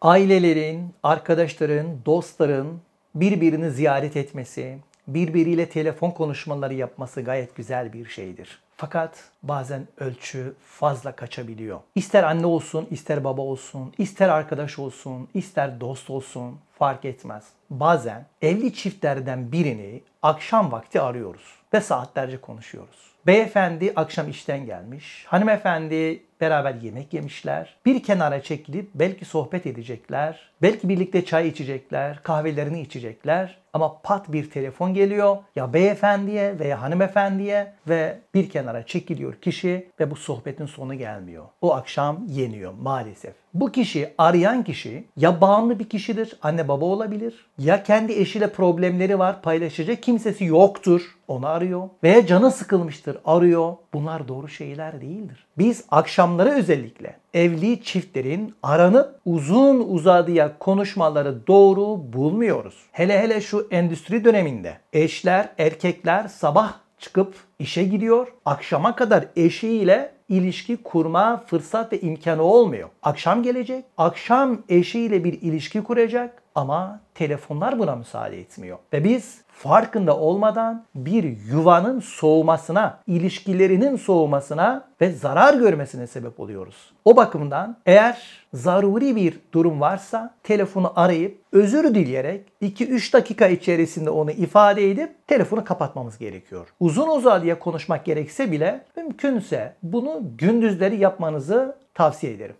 Ailelerin, arkadaşların, dostların birbirini ziyaret etmesi, birbiriyle telefon konuşmaları yapması gayet güzel bir şeydir. Fakat bazen ölçü fazla kaçabiliyor. İster anne olsun, ister baba olsun, ister arkadaş olsun, ister dost olsun fark etmez. Bazen evli çiftlerden birini akşam vakti arıyoruz ve saatlerce konuşuyoruz. Beyefendi akşam işten gelmiş, hanımefendi beraber yemek yemişler. Bir kenara çekilip belki sohbet edecekler. Belki birlikte çay içecekler, kahvelerini içecekler. Ama pat bir telefon geliyor ya beyefendiye veya hanımefendiye ve bir kenara çekiliyor kişi ve bu sohbetin sonu gelmiyor. O akşam yeniyor maalesef. Bu kişi arayan kişi ya bağımlı bir kişidir, anne baba olabilir. Ya kendi eşiyle problemleri var, paylaşacak kimsesi yoktur onu arıyor. Veya canı sıkılmıştır arıyor. Bunlar doğru şeyler değildir. Biz akşamları özellikle evli çiftlerin aranıp uzun uzadıya konuşmaları doğru bulmuyoruz. Hele hele şu endüstri döneminde eşler, erkekler sabah çıkıp işe gidiyor. Akşama kadar eşiyle ilişki kurma fırsat ve imkanı olmuyor. Akşam gelecek, akşam eşiyle bir ilişki kuracak ama telefonlar buna müsaade etmiyor. Ve biz farkında olmadan bir yuvanın soğumasına, ilişkilerinin soğumasına ve zarar görmesine sebep oluyoruz. O bakımdan eğer zaruri bir durum varsa telefonu arayıp özür dileyerek 2-3 dakika içerisinde onu ifade edip telefonu kapatmamız gerekiyor. Uzun uzadı diye konuşmak gerekse bile mümkünse bunu gündüzleri yapmanızı tavsiye ederim.